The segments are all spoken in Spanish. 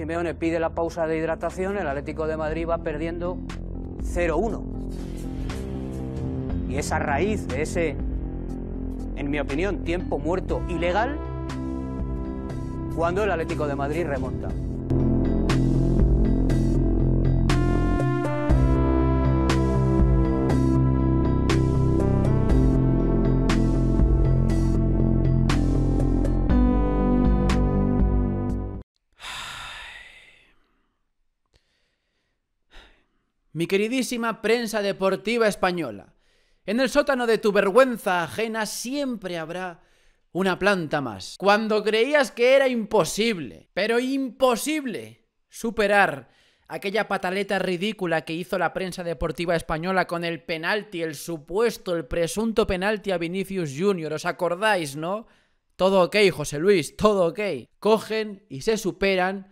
Simeone pide la pausa de hidratación, el Atlético de Madrid va perdiendo 0-1. Y esa raíz de ese, en mi opinión, tiempo muerto ilegal cuando el Atlético de Madrid remonta. Mi queridísima prensa deportiva española, en el sótano de tu vergüenza ajena siempre habrá una planta más. Cuando creías que era imposible, pero imposible, superar aquella pataleta ridícula que hizo la prensa deportiva española con el penalti, el supuesto, el presunto penalti a Vinicius Jr., ¿os acordáis, no? Todo ok, José Luis, todo ok. Cogen y se superan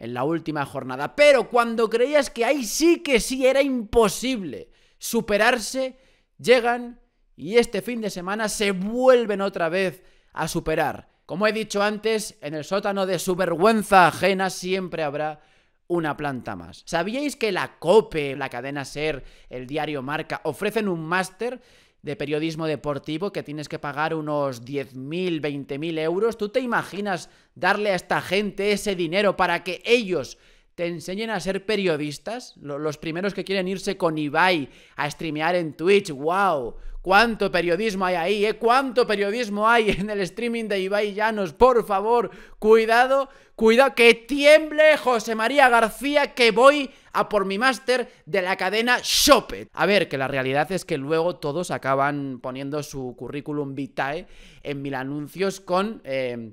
en la última jornada. Pero cuando creías que ahí sí que sí era imposible superarse, llegan y este fin de semana se vuelven otra vez a superar. Como he dicho antes, en el sótano de su vergüenza ajena siempre habrá una planta más. ¿Sabíais que la COPE, la cadena SER, el diario Marca ofrecen un máster de periodismo deportivo que tienes que pagar unos 10.000, 20.000 euros. ¿Tú te imaginas darle a esta gente ese dinero para que ellos te enseñen a ser periodistas? Los primeros que quieren irse con Ibai a streamear en Twitch, wow. ¿Cuánto periodismo hay ahí? Eh? ¿Cuánto periodismo hay en el streaming de Ibai Llanos? Por favor, cuidado, cuidado, que tiemble José María García, que voy a por mi máster de la cadena Shopet. A ver, que la realidad es que luego todos acaban poniendo su currículum vitae en mil anuncios con... Eh,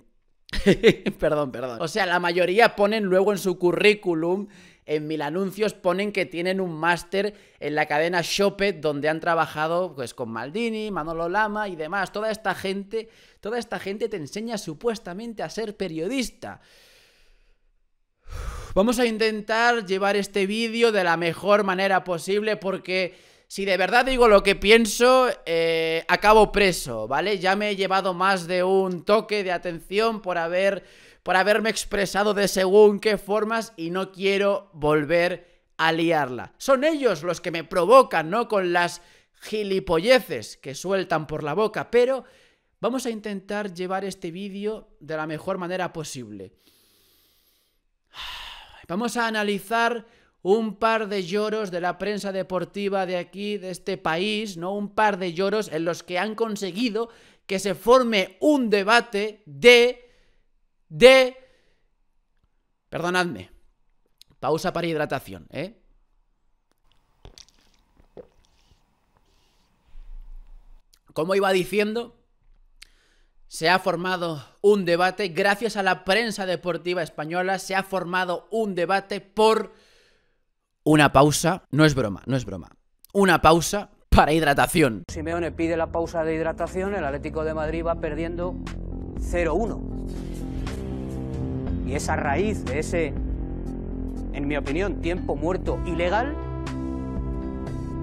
perdón, perdón. O sea, la mayoría ponen luego en su currículum en mil anuncios ponen que tienen un máster en la cadena Shopet donde han trabajado pues con Maldini, Manolo Lama y demás. Toda esta gente, toda esta gente te enseña supuestamente a ser periodista. Vamos a intentar llevar este vídeo de la mejor manera posible porque... Si de verdad digo lo que pienso, eh, acabo preso, ¿vale? Ya me he llevado más de un toque de atención por haber por haberme expresado de según qué formas y no quiero volver a liarla. Son ellos los que me provocan, ¿no? Con las gilipolleces que sueltan por la boca, pero vamos a intentar llevar este vídeo de la mejor manera posible. Vamos a analizar un par de lloros de la prensa deportiva de aquí, de este país, ¿no? Un par de lloros en los que han conseguido que se forme un debate de... de... Perdonadme. Pausa para hidratación, ¿eh? Como iba diciendo, se ha formado un debate, gracias a la prensa deportiva española, se ha formado un debate por una pausa, no es broma, no es broma, una pausa para hidratación. Simeone pide la pausa de hidratación, el Atlético de Madrid va perdiendo 0-1. Y esa raíz de ese, en mi opinión, tiempo muerto ilegal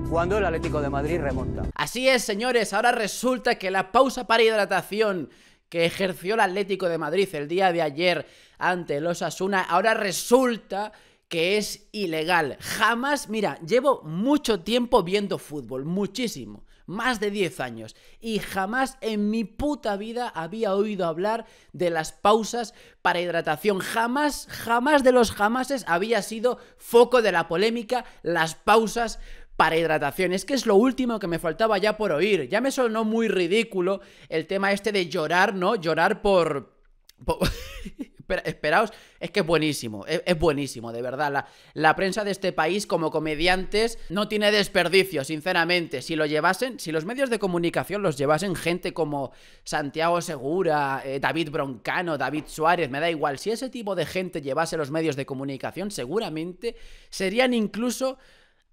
cuando el Atlético de Madrid remonta. Así es, señores, ahora resulta que la pausa para hidratación que ejerció el Atlético de Madrid el día de ayer ante los Asuna, ahora resulta que es ilegal. Jamás, mira, llevo mucho tiempo viendo fútbol, muchísimo, más de 10 años, y jamás en mi puta vida había oído hablar de las pausas para hidratación. Jamás, jamás de los jamases había sido foco de la polémica las pausas para hidratación. Es que es lo último que me faltaba ya por oír. Ya me sonó muy ridículo el tema este de llorar, ¿no? Llorar por... esperaos, es que es buenísimo, es, buenísimo, de verdad. La, la, prensa de este país, como comediantes, no tiene desperdicio, sinceramente. Si lo llevasen, si los medios de comunicación los llevasen gente como Santiago Segura, eh, David Broncano, David Suárez, me da igual. Si ese tipo de gente llevase los medios de comunicación, seguramente serían incluso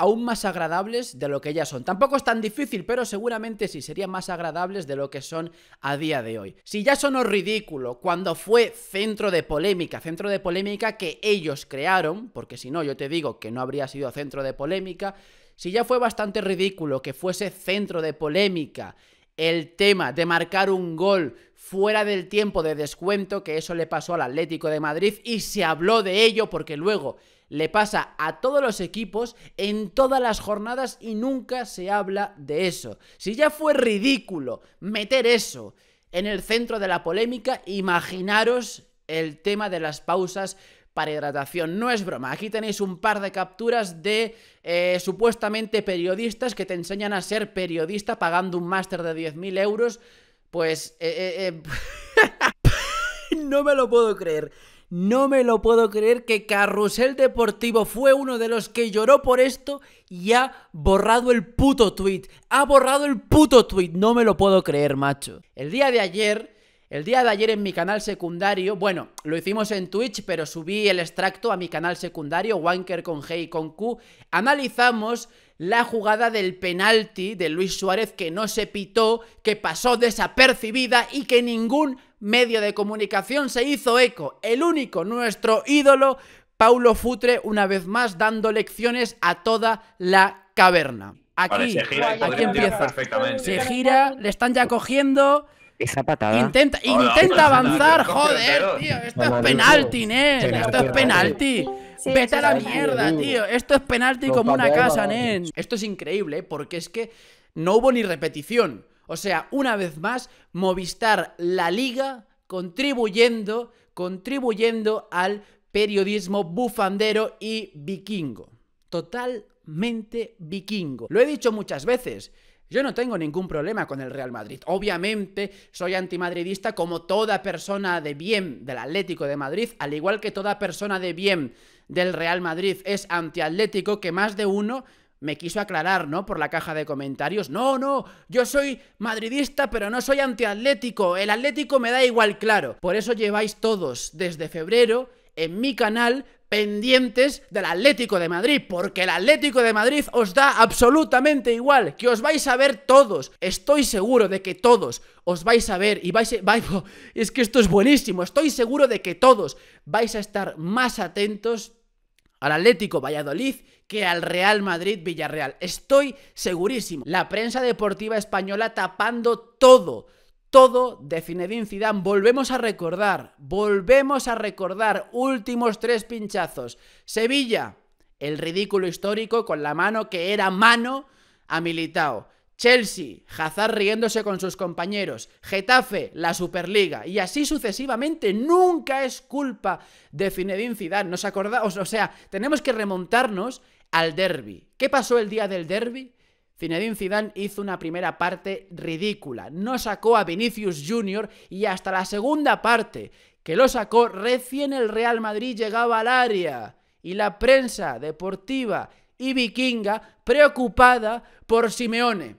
aún más agradables de lo que ya son. Tampoco es tan difícil, pero seguramente sí serían más agradables de lo que son a día de hoy. Si ya sonó ridículo cuando fue centro de polémica, centro de polémica que ellos crearon, porque si no yo te digo que no habría sido centro de polémica, si ya fue bastante ridículo que fuese centro de polémica el tema de marcar un gol fuera del tiempo de descuento, que eso le pasó al Atlético de Madrid y se habló de ello porque luego le pasa a todos los equipos en todas las jornadas y nunca se habla de eso. Si ya fue ridículo meter eso en el centro de la polémica, imaginaros el tema de las pausas para hidratación. No es broma. Aquí tenéis un par de capturas de eh, supuestamente periodistas que te enseñan a ser periodista pagando un máster de 10.000 euros. Pues... Eh, eh, no me lo puedo creer. No me lo puedo creer que Carrusel Deportivo fue uno de los que lloró por esto y ha borrado el puto tweet. Ha borrado el puto tweet. No me lo puedo creer, macho. El día de ayer el día de ayer en mi canal secundario, bueno, lo hicimos en Twitch, pero subí el extracto a mi canal secundario, Wanker con G y con Q, analizamos la jugada del penalti de Luis Suárez que no se pitó, que pasó desapercibida y que ningún medio de comunicación se hizo eco. El único, nuestro ídolo, Paulo Futre, una vez más dando lecciones a toda la caverna. Aquí, aquí empieza. Se gira, le están ya cogiendo. Esa Intenta, intenta avanzar, joder, tío. Esto es penalti, Nen. Esto es penalti. Vete a la mierda, tío. Esto es penalti como una casa, Nen. Esto es increíble, ¿eh? porque es que no hubo ni repetición. O sea, una vez más, Movistar la liga contribuyendo, contribuyendo al periodismo bufandero y vikingo. Totalmente vikingo. Lo he dicho muchas veces. Yo no tengo ningún problema con el Real Madrid. Obviamente soy antimadridista como toda persona de bien del Atlético de Madrid, al igual que toda persona de bien del Real Madrid es antiatlético, que más de uno me quiso aclarar, ¿no? Por la caja de comentarios. No, no, yo soy madridista, pero no soy antiatlético. El Atlético me da igual, claro. Por eso lleváis todos desde febrero en mi canal pendientes del Atlético de Madrid, porque el Atlético de Madrid os da absolutamente igual, que os vais a ver todos, estoy seguro de que todos os vais a ver y vais, a, es que esto es buenísimo, estoy seguro de que todos vais a estar más atentos al Atlético Valladolid que al Real Madrid Villarreal, estoy segurísimo, la prensa deportiva española tapando todo, todo de Zinedine Zidane. Volvemos a recordar, volvemos a recordar últimos tres pinchazos. Sevilla, el ridículo histórico con la mano que era mano a Militao. Chelsea, Hazard riéndose con sus compañeros, Getafe, la Superliga y así sucesivamente. Nunca es culpa de Zinedine Zidane. Nos acordamos, o sea, tenemos que remontarnos al derby. ¿Qué pasó el día del derby? Zinedine Zidane hizo una primera parte ridícula, no sacó a Vinicius Jr. y hasta la segunda parte, que lo sacó recién el Real Madrid llegaba al área y la prensa deportiva y vikinga preocupada por Simeone.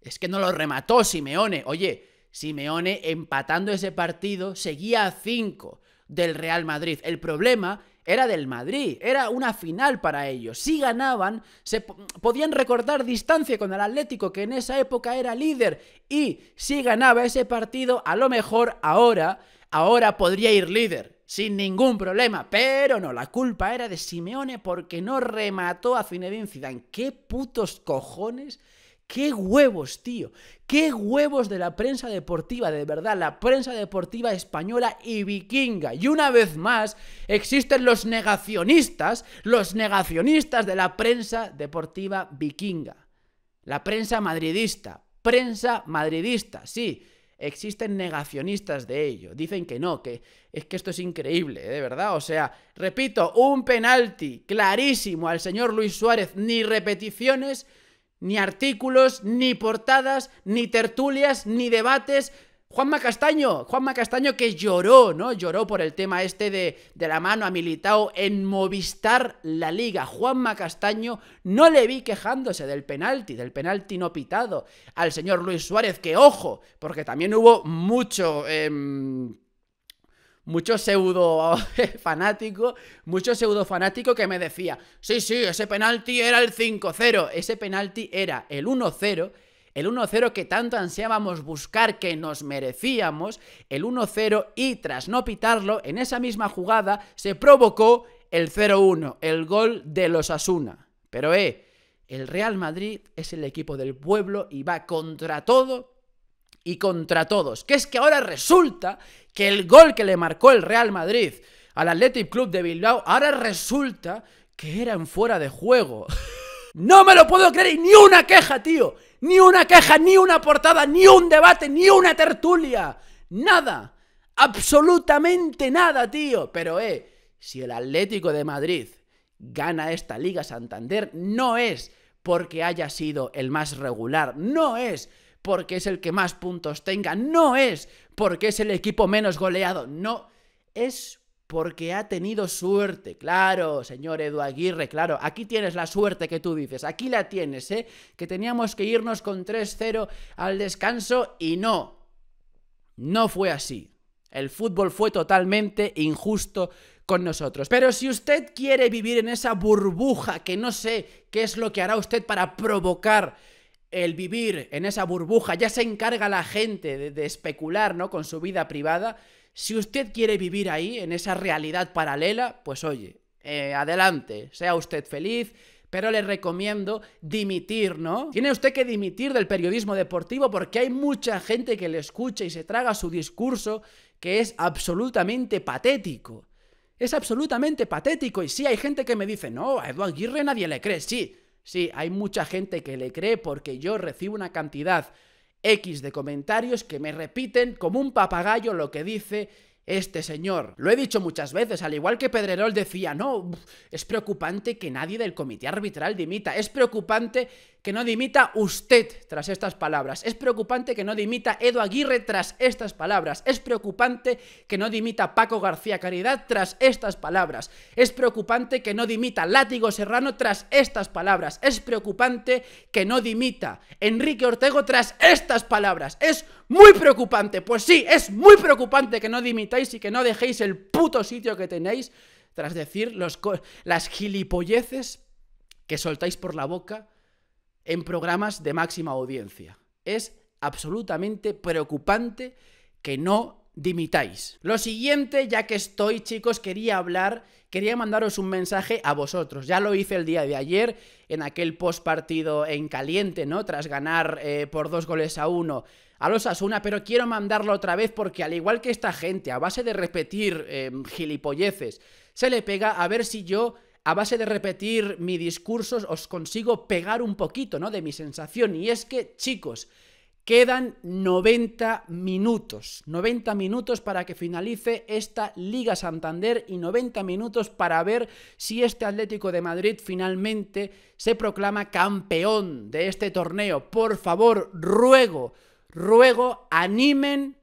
Es que no lo remató Simeone. Oye, Simeone empatando ese partido seguía a 5 del Real Madrid. El problema era del Madrid, era una final para ellos. Si ganaban, se podían recortar distancia con el Atlético, que en esa época era líder, y si ganaba ese partido, a lo mejor ahora, ahora podría ir líder. Sin ningún problema, pero no, la culpa era de Simeone porque no remató a Zinedine Zidane. ¿Qué putos cojones Qué huevos, tío. Qué huevos de la prensa deportiva, de verdad, la prensa deportiva española y vikinga. Y una vez más, existen los negacionistas, los negacionistas de la prensa deportiva vikinga. La prensa madridista, prensa madridista, sí. Existen negacionistas de ello. Dicen que no, que es que esto es increíble, ¿eh? de verdad. O sea, repito, un penalti clarísimo al señor Luis Suárez, ni repeticiones ni artículos, ni portadas, ni tertulias, ni debates. Juanma Castaño, Juanma Castaño que lloró, ¿no? Lloró por el tema este de, de la mano a Militao en Movistar la Liga. Juanma Castaño no le vi quejándose del penalti, del penalti no pitado al señor Luis Suárez, que ojo, porque también hubo mucho... Em, mucho pseudo fanático, mucho pseudo fanático que me decía, sí, sí, ese penalti era el 5-0, ese penalti era el 1-0. El 1-0 que tanto ansiábamos buscar, que nos merecíamos, el 1-0 y tras no pitarlo, en esa misma jugada se provocó el 0-1, el gol de los Asuna. Pero eh, el Real Madrid es el equipo del pueblo y va contra todo y contra todos. Que es que ahora resulta que el gol que le marcó el Real Madrid al Athletic Club de Bilbao, ahora resulta que era en fuera de juego. no me lo puedo creer y ni una queja, tío. Ni una queja, ni una portada, ni un debate, ni una tertulia. Nada. Absolutamente nada, tío. Pero, eh, si el Atlético de Madrid gana esta Liga Santander, no es porque haya sido el más regular, no es porque es el que más puntos tenga, no es porque es el equipo menos goleado, no, es porque ha tenido suerte. Claro, señor Edu Aguirre, claro, aquí tienes la suerte que tú dices, aquí la tienes, ¿eh? Que teníamos que irnos con 3-0 al descanso y no, no fue así. El fútbol fue totalmente injusto con nosotros. Pero si usted quiere vivir en esa burbuja que no sé qué es lo que hará usted para provocar el vivir en esa burbuja, ya se encarga la gente de, especular, ¿no? Con su vida privada. Si usted quiere vivir ahí, en esa realidad paralela, pues oye, eh, adelante, sea usted feliz, pero le recomiendo dimitir, ¿no? Tiene usted que dimitir del periodismo deportivo porque hay mucha gente que le escucha y se traga su discurso que es absolutamente patético. Es absolutamente patético y sí, hay gente que me dice, no, a Eduardo Girre nadie le cree, sí. Sí, hay mucha gente que le cree porque yo recibo una cantidad X de comentarios que me repiten como un papagayo lo que dice este señor. Lo he dicho muchas veces, al igual que Pedrerol decía, no, es preocupante que nadie del comité arbitral dimita, es preocupante que no dimita usted tras estas palabras. Es preocupante que no dimita Edo Aguirre tras estas palabras. Es preocupante que no dimita Paco García Caridad tras estas palabras. Es preocupante que no dimita Látigo Serrano tras estas palabras. Es preocupante que no dimita Enrique Ortego tras estas palabras. Es muy preocupante. Pues sí, es muy preocupante que no dimitáis y que no dejéis el puto sitio que tenéis tras decir los las gilipolleces que soltáis por la boca en programas de máxima audiencia. Es absolutamente preocupante que no dimitáis. Lo siguiente, ya que estoy, chicos, quería hablar, quería mandaros un mensaje a vosotros. Ya lo hice el día de ayer en aquel post partido en caliente, ¿no? Tras ganar eh, por dos goles a uno a los Asuna, pero quiero mandarlo otra vez porque al igual que esta gente, a base de repetir eh, gilipolleces, se le pega a ver si yo a base de repetir mis discursos os consigo pegar un poquito, ¿no? De mi sensación. Y es que, chicos, Quedan 90 minutos, 90 minutos para que finalice esta Liga Santander y 90 minutos para ver si este Atlético de Madrid finalmente se proclama campeón de este torneo. Por favor, ruego, ruego, animen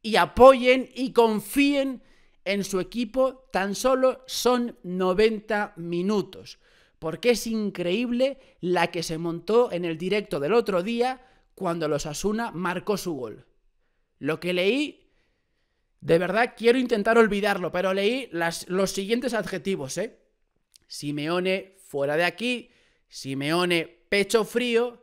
y apoyen y confíen en su equipo tan solo son 90 minutos, porque es increíble la que se montó en el directo del otro día cuando los Asuna marcó su gol. Lo que leí, de verdad quiero intentar olvidarlo, pero leí los siguientes adjetivos, ¿eh? Simeone fuera de aquí, Simeone pecho frío,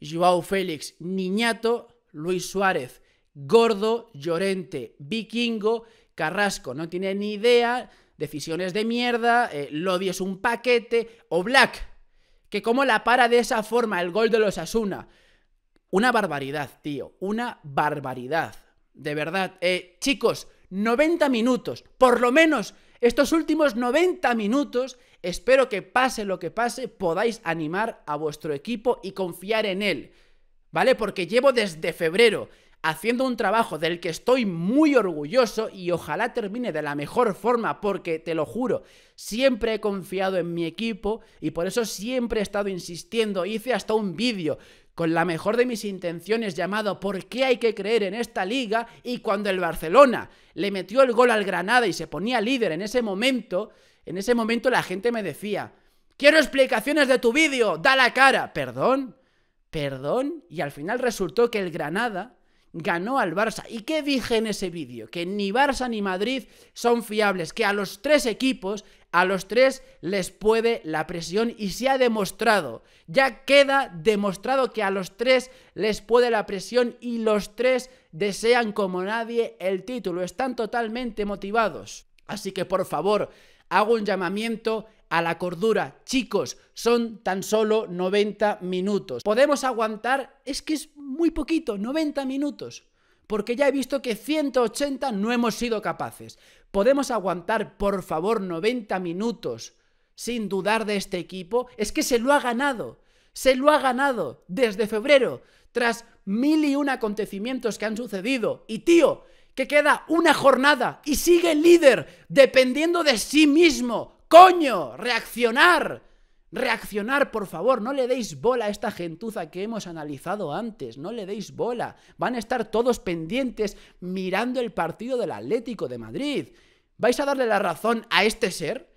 Joao Félix niñato, Luis Suárez gordo, llorente, vikingo Carrasco no tiene ni idea, decisiones de mierda, eh, Lodi es un paquete, o Black, que como la para de esa forma el gol de los Asuna. Una barbaridad, tío, una barbaridad. De verdad, eh, chicos, 90 minutos, por lo menos estos últimos 90 minutos, espero que pase lo que pase, podáis animar a vuestro equipo y confiar en él, ¿vale? Porque llevo desde febrero haciendo un trabajo del que estoy muy orgulloso y ojalá termine de la mejor forma porque te lo juro, siempre he confiado en mi equipo y por eso siempre he estado insistiendo, hice hasta un vídeo con la mejor de mis intenciones llamado ¿Por qué hay que creer en esta liga? y cuando el Barcelona le metió el gol al Granada y se ponía líder en ese momento, en ese momento la gente me decía, quiero explicaciones de tu vídeo, da la cara, perdón, perdón, y al final resultó que el Granada ganó al Barça. ¿Y qué dije en ese vídeo? Que ni Barça ni Madrid son fiables, que a los tres equipos, a los tres les puede la presión y se ha demostrado, ya queda demostrado que a los tres les puede la presión y los tres desean como nadie el título, están totalmente motivados. Así que por favor, hago un llamamiento a la cordura. Chicos, son tan solo 90 minutos. Podemos aguantar, es que es muy poquito, 90 minutos. Porque ya he visto que 180 no hemos sido capaces. Podemos aguantar, por favor, 90 minutos sin dudar de este equipo. Es que se lo ha ganado. Se lo ha ganado desde febrero, tras mil y un acontecimientos que han sucedido. Y tío, que queda una jornada y sigue líder, dependiendo de sí mismo coño, reaccionar. Reaccionar, por favor, no le deis bola a esta gentuza que hemos analizado antes, no le deis bola. Van a estar todos pendientes mirando el partido del Atlético de Madrid. ¿Vais a darle la razón a este ser?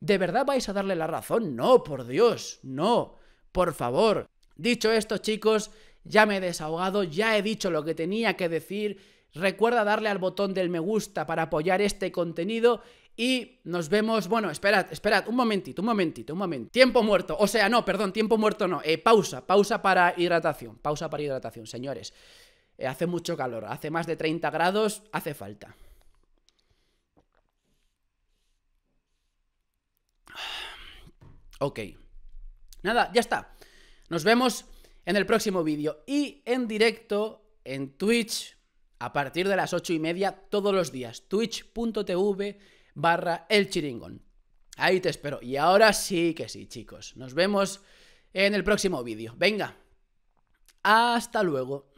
¿De verdad vais a darle la razón? No, por Dios, no, por favor. Dicho esto, chicos, ya me he desahogado, ya he dicho lo que tenía que decir. Recuerda darle al botón del me gusta para apoyar este contenido y nos vemos, bueno, esperad, esperad, un momentito, un momentito, un momento. Tiempo muerto, o sea, no, perdón, tiempo muerto no. Eh, pausa, pausa para hidratación, pausa para hidratación, señores. Eh, hace mucho calor, hace más de 30 grados, hace falta. Ok. Nada, ya está. Nos vemos en el próximo vídeo y en directo en Twitch a partir de las 8 y media todos los días. Twitch.tv barra el chiringón. Ahí te espero. Y ahora sí que sí, chicos. Nos vemos en el próximo vídeo. Venga. Hasta luego.